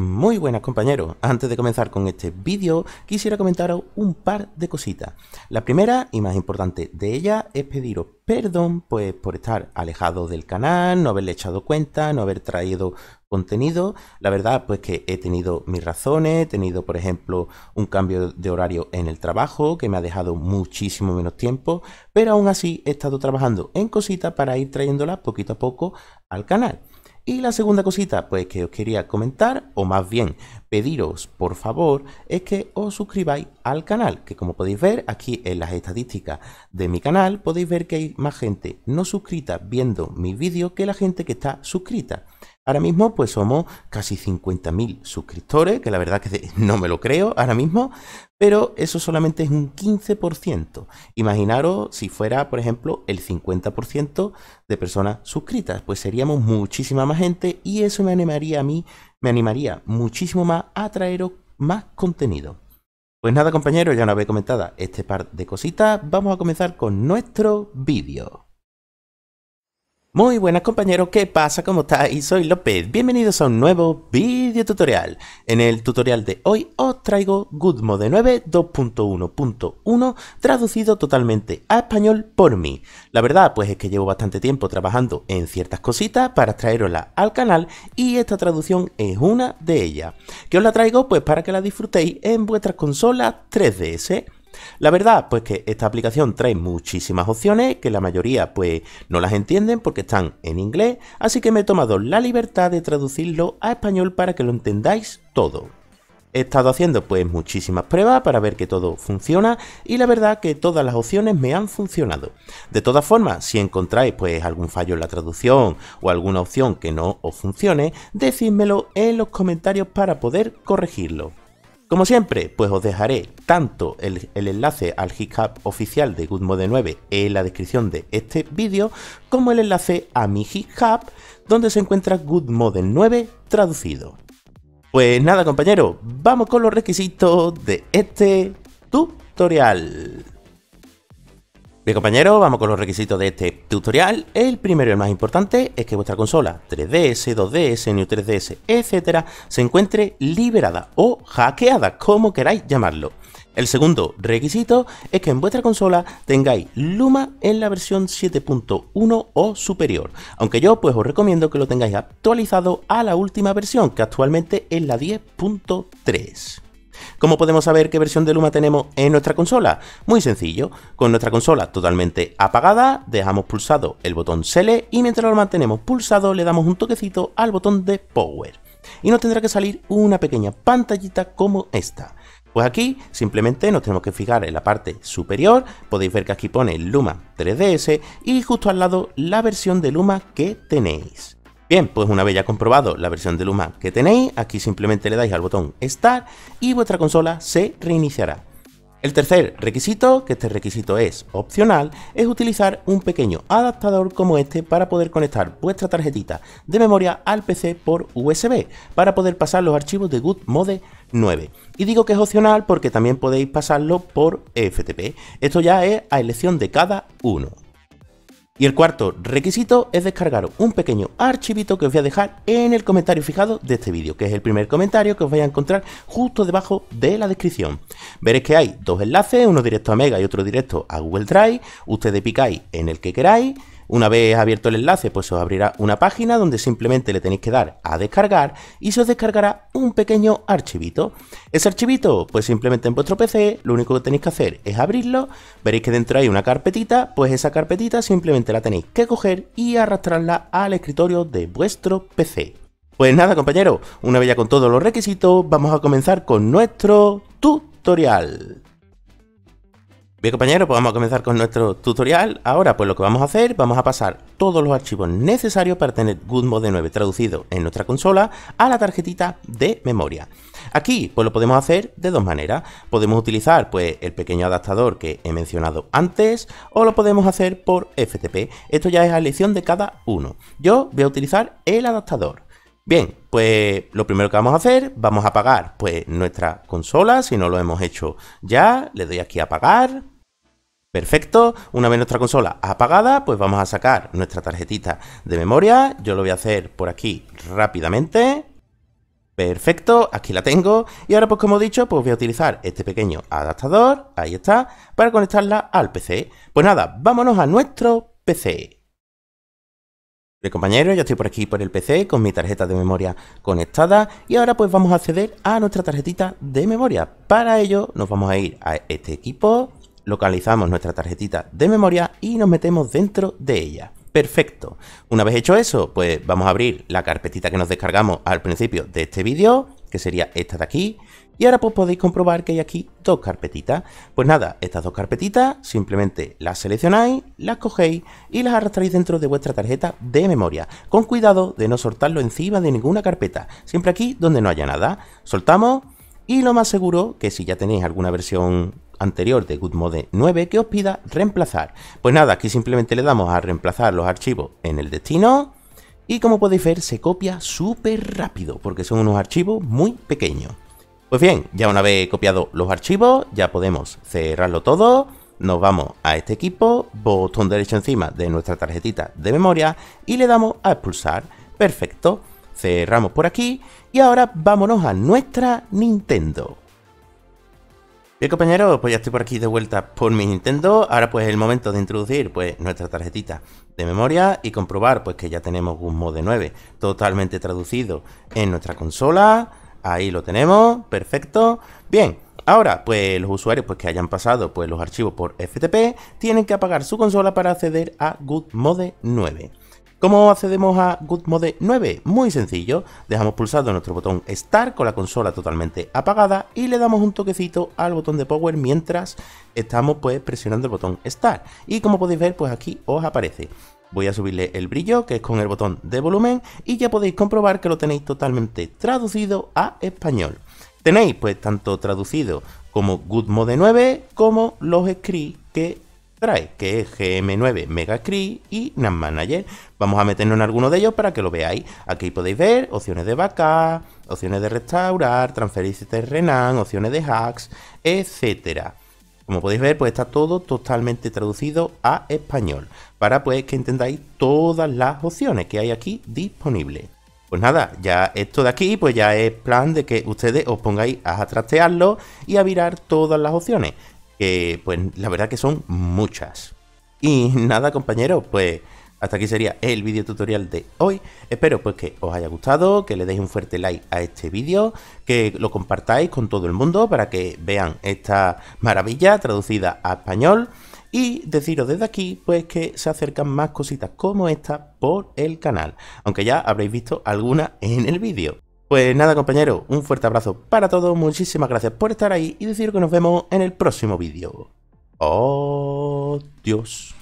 Muy buenas compañeros, antes de comenzar con este vídeo quisiera comentaros un par de cositas. La primera y más importante de ellas es pediros perdón pues por estar alejado del canal, no haberle echado cuenta, no haber traído contenido. La verdad pues que he tenido mis razones, he tenido por ejemplo un cambio de horario en el trabajo que me ha dejado muchísimo menos tiempo, pero aún así he estado trabajando en cositas para ir trayéndolas poquito a poco al canal. Y la segunda cosita pues que os quería comentar, o más bien pediros por favor, es que os suscribáis al canal, que como podéis ver aquí en las estadísticas de mi canal, podéis ver que hay más gente no suscrita viendo mi vídeo que la gente que está suscrita. Ahora mismo pues somos casi 50.000 suscriptores, que la verdad que no me lo creo ahora mismo, pero eso solamente es un 15%. Imaginaros si fuera, por ejemplo, el 50% de personas suscritas, pues seríamos muchísima más gente y eso me animaría a mí, me animaría muchísimo más a traeros más contenido. Pues nada compañeros, ya no habéis comentado este par de cositas, vamos a comenzar con nuestro vídeo. Muy buenas compañeros, ¿qué pasa? ¿Cómo estáis? Soy López, bienvenidos a un nuevo video tutorial. En el tutorial de hoy os traigo Goodmode 9 2.1.1 traducido totalmente a español por mí. La verdad pues es que llevo bastante tiempo trabajando en ciertas cositas para traerosla al canal y esta traducción es una de ellas. Que os la traigo pues para que la disfrutéis en vuestras consolas 3DS la verdad, pues que esta aplicación trae muchísimas opciones, que la mayoría pues no las entienden porque están en inglés, así que me he tomado la libertad de traducirlo a español para que lo entendáis todo. He estado haciendo pues muchísimas pruebas para ver que todo funciona y la verdad que todas las opciones me han funcionado. De todas formas, si encontráis pues algún fallo en la traducción o alguna opción que no os funcione, decídmelo en los comentarios para poder corregirlo. Como siempre, pues os dejaré tanto el, enlace al GitHub oficial de Good Model 9 en la descripción de este vídeo, como el enlace a mi GitHub, donde se encuentra Good Model 9 traducido. Pues nada compañeros, vamos con los requisitos de este tutorial. Bien compañeros, vamos con los requisitos de este tutorial. El primero y el más importante es que vuestra consola 3DS, 2DS, New 3DS, etcétera, se encuentre liberada o hackeada, como queráis llamarlo. El segundo requisito es que en vuestra consola tengáis Luma en la versión 7.1 o superior, aunque yo pues os recomiendo que lo tengáis actualizado a la última versión, que actualmente es la 10.3. ¿Cómo podemos saber qué versión de Luma tenemos en nuestra consola? Muy sencillo, con nuestra consola totalmente apagada, dejamos pulsado el botón Sele y mientras lo mantenemos pulsado le damos un toquecito al botón de Power. Y nos tendrá que salir una pequeña pantallita como esta. Pues aquí simplemente nos tenemos que fijar en la parte superior, podéis ver que aquí pone Luma 3DS y justo al lado la versión de Luma que tenéis. Bien, pues una vez ya comprobado la versión de Luma que tenéis, aquí simplemente le dais al botón Start y vuestra consola se reiniciará. El tercer requisito, que este requisito es opcional, es utilizar un pequeño adaptador como este para poder conectar vuestra tarjetita de memoria al PC por USB, para poder pasar los archivos de Good Mode 9. Y digo que es opcional porque también podéis pasarlo por FTP. Esto ya es a elección de cada uno. Y el cuarto requisito es descargar un pequeño archivito que os voy a dejar en el comentario fijado de este vídeo, que es el primer comentario que os voy a encontrar justo debajo de la descripción. Veréis que hay dos enlaces, uno directo a Mega y otro directo a Google Drive. Ustedes picáis en el que queráis, una vez abierto el enlace, pues os abrirá una página donde simplemente le tenéis que dar a descargar y se os descargará un pequeño archivito. Ese archivito, pues simplemente en vuestro PC, lo único que tenéis que hacer es abrirlo, veréis que dentro hay una carpetita, pues esa carpetita simplemente la tenéis que coger y arrastrarla al escritorio de vuestro PC. Pues nada compañero, una vez ya con todos los requisitos, vamos a comenzar con nuestro tutorial. Bien compañeros, pues vamos a comenzar con nuestro tutorial. Ahora pues lo que vamos a hacer, vamos a pasar todos los archivos necesarios para tener GoodMode 9 traducido en nuestra consola a la tarjetita de memoria. Aquí pues lo podemos hacer de dos maneras. Podemos utilizar pues el pequeño adaptador que he mencionado antes o lo podemos hacer por FTP. Esto ya es a elección de cada uno. Yo voy a utilizar el adaptador. Bien, pues lo primero que vamos a hacer, vamos a apagar pues nuestra consola, si no lo hemos hecho ya, le doy aquí a apagar. Perfecto, una vez nuestra consola apagada, pues vamos a sacar nuestra tarjetita de memoria. Yo lo voy a hacer por aquí rápidamente. Perfecto, aquí la tengo. Y ahora, pues como he dicho, pues voy a utilizar este pequeño adaptador, ahí está, para conectarla al PC. Pues nada, vámonos a nuestro PC. Bien compañeros, ya estoy por aquí por el PC con mi tarjeta de memoria conectada y ahora pues vamos a acceder a nuestra tarjetita de memoria. Para ello nos vamos a ir a este equipo, localizamos nuestra tarjetita de memoria y nos metemos dentro de ella. Perfecto. Una vez hecho eso, pues vamos a abrir la carpetita que nos descargamos al principio de este vídeo, que sería esta de aquí. Y ahora pues podéis comprobar que hay aquí dos carpetitas. Pues nada, estas dos carpetitas simplemente las seleccionáis, las cogéis y las arrastráis dentro de vuestra tarjeta de memoria. Con cuidado de no soltarlo encima de ninguna carpeta, siempre aquí donde no haya nada. Soltamos y lo más seguro que si ya tenéis alguna versión anterior de GoodMode 9 que os pida reemplazar. Pues nada, aquí simplemente le damos a reemplazar los archivos en el destino y como podéis ver se copia súper rápido porque son unos archivos muy pequeños. Pues bien, ya una vez copiado los archivos, ya podemos cerrarlo todo. Nos vamos a este equipo, botón derecho encima de nuestra tarjetita de memoria y le damos a expulsar. Perfecto. Cerramos por aquí y ahora vámonos a nuestra Nintendo. Bien compañeros, pues ya estoy por aquí de vuelta por mi Nintendo. Ahora pues es el momento de introducir pues nuestra tarjetita de memoria y comprobar pues que ya tenemos un de 9 totalmente traducido en nuestra consola. Ahí lo tenemos, perfecto. Bien, ahora, pues los usuarios pues, que hayan pasado pues, los archivos por FTP tienen que apagar su consola para acceder a GoodMode 9. ¿Cómo accedemos a GoodMode 9? Muy sencillo, dejamos pulsado nuestro botón Start con la consola totalmente apagada y le damos un toquecito al botón de Power mientras estamos pues presionando el botón Start. Y como podéis ver, pues aquí os aparece Voy a subirle el brillo, que es con el botón de volumen, y ya podéis comprobar que lo tenéis totalmente traducido a español. Tenéis pues tanto traducido como Good Mode 9 como los scripts que trae, que es GM9 MegaScript y Nam Manager. Vamos a meternos en alguno de ellos para que lo veáis. Aquí podéis ver opciones de backup, opciones de restaurar, transferirse Renan, opciones de hacks, etcétera. Como podéis ver, pues está todo totalmente traducido a español, para pues que entendáis todas las opciones que hay aquí disponibles. Pues nada, ya esto de aquí, pues ya es plan de que ustedes os pongáis a trastearlo y a virar todas las opciones, que pues la verdad que son muchas. Y nada, compañeros, pues hasta aquí sería el vídeo tutorial de hoy. Espero pues que os haya gustado, que le deis un fuerte like a este vídeo, que lo compartáis con todo el mundo para que vean esta maravilla traducida a español. Y deciros desde aquí, pues que se acercan más cositas como esta por el canal, aunque ya habréis visto alguna en el vídeo. Pues nada compañeros, un fuerte abrazo para todos, muchísimas gracias por estar ahí y deciros que nos vemos en el próximo vídeo. Dios!